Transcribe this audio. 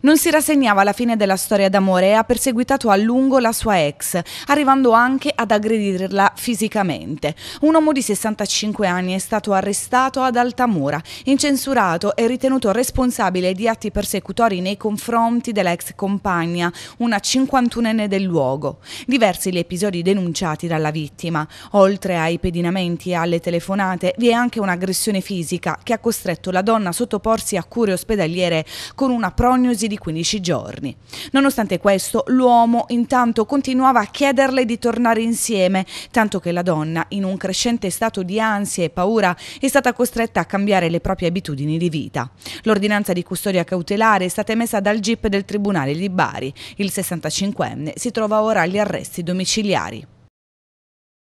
Non si rassegnava alla fine della storia d'amore e ha perseguitato a lungo la sua ex, arrivando anche ad aggredirla fisicamente. Un uomo di 65 anni è stato arrestato ad Altamura, incensurato e ritenuto responsabile di atti persecutori nei confronti della ex compagna, una 51enne del luogo. Diversi gli episodi denunciati dalla vittima. Oltre ai pedinamenti e alle telefonate, vi è anche un'aggressione fisica che ha costretto la donna a sottoporsi a cure ospedaliere con una prognosi di 15 giorni. Nonostante questo, l'uomo intanto continuava a chiederle di tornare insieme, tanto che la donna, in un crescente stato di ansia e paura, è stata costretta a cambiare le proprie abitudini di vita. L'ordinanza di custodia cautelare è stata emessa dal GIP del Tribunale di Bari. Il 65enne si trova ora agli arresti domiciliari.